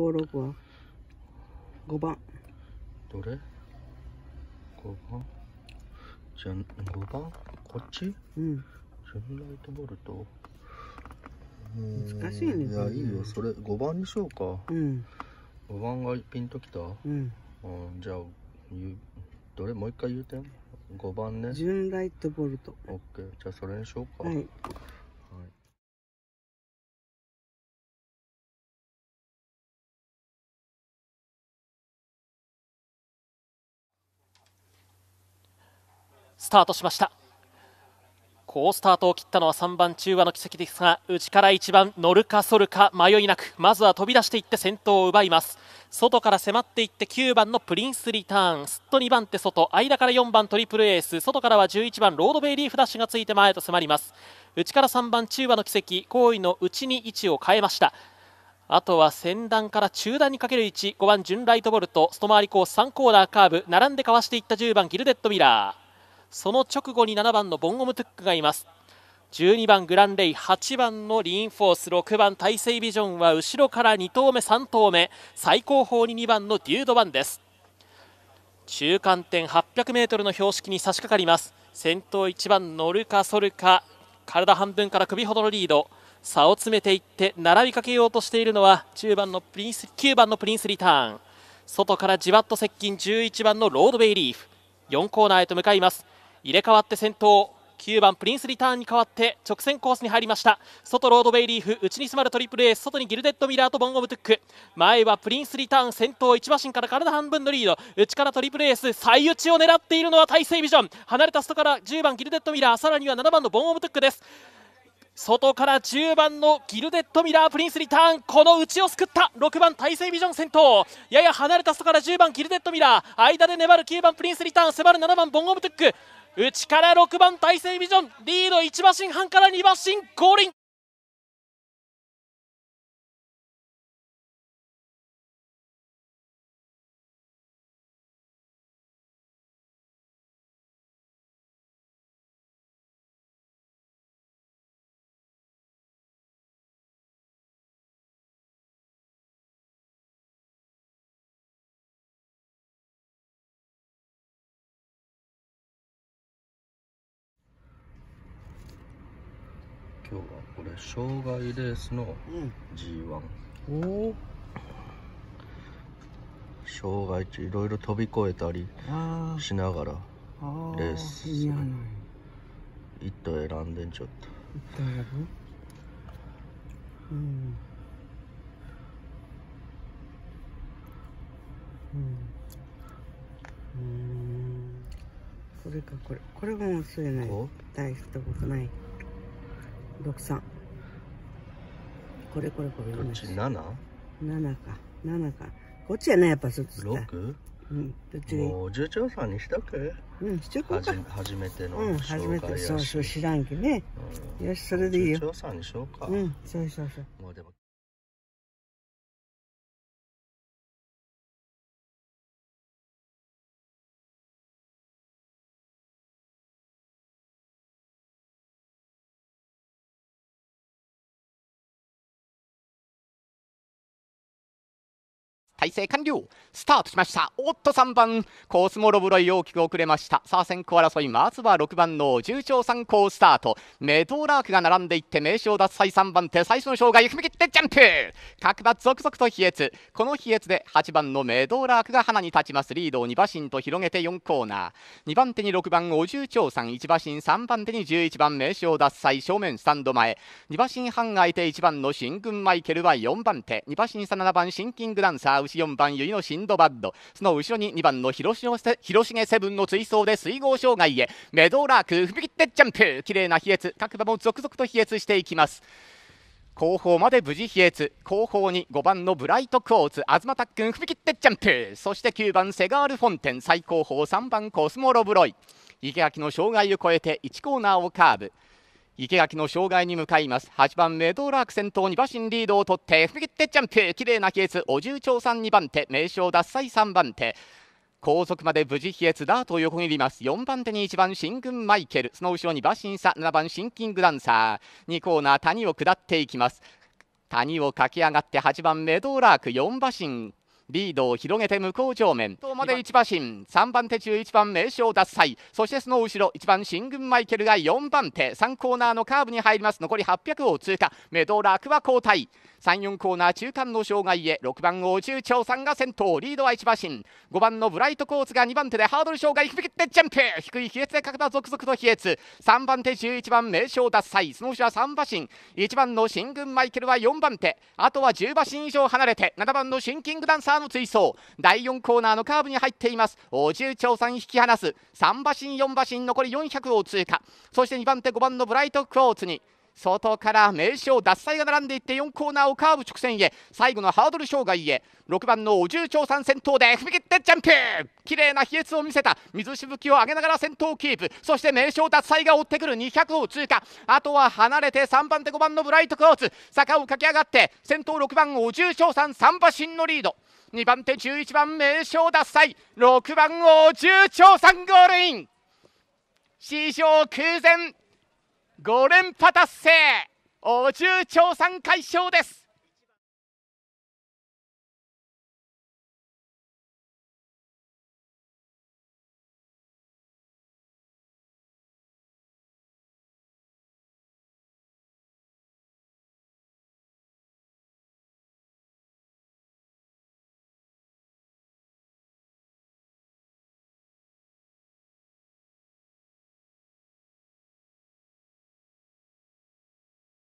五5は5番どれ五番じゃ五番こっちうんジェンライトボルト難しいねいやいいよそれ五番にしようかうん五番がピンときたうん、うん、じゃあゆどれもう一回言うてん5番ねジュンライトボルトオッケーじゃあそれにしようかはいスタートしました好スタートを切ったのは3番中和の奇跡ですが内から1番乗るか反るか迷いなくまずは飛び出していって先頭を奪います外から迫っていって9番のプリンスリターンすっと2番手外間から4番トリプルエース外からは11番ロードベイリーフラッシュがついて前へと迫ります内から3番中和の奇跡好位の内に位置を変えましたあとは先段から中段にかける位置5番、ジュンライトボルト、外回りコース3コーナーカーブ、並んでかわしていった10番、ギルデッドミラー。その直後に7番のボンゴムトゥックがいます12番グランレイ8番のリインフォース6番大勢ビジョンは後ろから2投目3投目最高峰に2番のデュードバンです中間点 800m の標識に差し掛かります先頭1番乗るか反るか体半分から首ほどのリード差を詰めていって並びかけようとしているのは10番のプリンス9番のプリンスリターン外からじわっと接近11番のロードベイリーフ4コーナーへと向かいます入れ替わって先頭9番プリンスリターンに変わって直線コースに入りました外ロードベイリーフ内に迫るトリプルエース外にギルデッドミラーとボンゴムトゥック前はプリンスリターン先頭1馬身から体半分のリード内からトリプルエース最内を狙っているのは大勢ビジョン離れた外から10番ギルデッドミラーさらには7番のボンゴムトゥックです外から10番のギルデッドミラープリンスリターンこの内を救った6番大勢ビジョン先頭やや離れた外から10番ギルデッドミラー間で粘る9番プリンスリターン迫る7番ボンゴムトゥック内から6番大成ビジョンリード1馬身半から2馬身降臨今日はこれ障害レースの G1、うん、おお障害値いろいろ飛び越えたりしながらレースすい一頭選んでんちょっと一頭選ぶうんうんうんこれかこれこれも忘れない大したことない六三。これこれこれ。こっち七？七か七か。こっちやね、やっぱそっち。六？うん。どっちに。もう重長さんにしたっうん、しとくか。初めてのうん、初めて。そうそう知らんけね。うん、よしそれでいいよ。重長さんにしようか。うん、そうそうそう。もうでも。体制完了スタートしましたおっと3番コースもロブロイ大きく遅れましたさあ先行争いまずは6番の重賞3ースタートメドラークが並んでいって名称脱歳3番手最初の障害踏み切ってジャンプ各馬続々と飛越この飛越で8番のメドラークが花に立ちますリードを2馬身と広げて4コーナー2番手に6番お重長さん1馬身3番手に11番名称脱歳正面スタンド前2馬身半相手1番の新軍マイケルは4番手2馬身差7番シンキングダンサー牛4番ユニのシンドバッドその後ろに2番の広重セブンの追走で水郷障害へメドラーク踏み切ってジャンプ綺麗な飛越各馬も続々と飛越していきます後方まで無事飛越後方に5番のブライトクォーツ東拓っくん踏み切ってジャンプそして9番セガール・フォンテン最後方3番コスモロブロイ池垣の障害を越えて1コーナーをカーブ池垣の障害に向かいます8番メドラーク先頭に馬身リードを取って振み切ってジャンプ綺麗な亀裂お重長さん2番手名称脱災3番手後続まで無事秘越ダートを横切ります4番手に1番新軍マイケルその後ろに馬身差7番シンキングダンサー2コーナー谷を下っていきます谷を駆け上がって8番メドラーク4馬身リードを広げて向こう上面とまで1馬身3番手中1番名将脱歳そしてその後ろ1番新軍マイケルが4番手3コーナーのカーブに入ります残り800を通過メドラクは交代34コーナー中間の障害へ6番お中長さんが先頭リードは1馬身5番のブライトコーツが2番手でハードル障害引き切ってジャンプ低い比率でかけた続々と比裂3番手11番名将脱歳その後は3馬身1番の新軍マイケルは4番手あとは10馬身以上離れて7番のシンキングダンサーの追走第4コーナーのカーブに入っていますお中長さん引き離す3馬身4馬身残り400を通過そして2番手5番のブライトコーツに外から名将脱菜が並んでいって4コーナーをカーブ直線へ最後のハードル障害へ6番のお重長さん先頭で踏み切ってジャンプ綺麗な飛越を見せた水しぶきを上げながら先頭をキープそして名将脱菜が追ってくる200を通過あとは離れて3番手5番のブライトクォーツ坂を駆け上がって先頭6番お重長さん3馬身のリード2番手11番名将脱菜6番お重長さんゴールイン史上空前5連覇達成お重長さん快勝です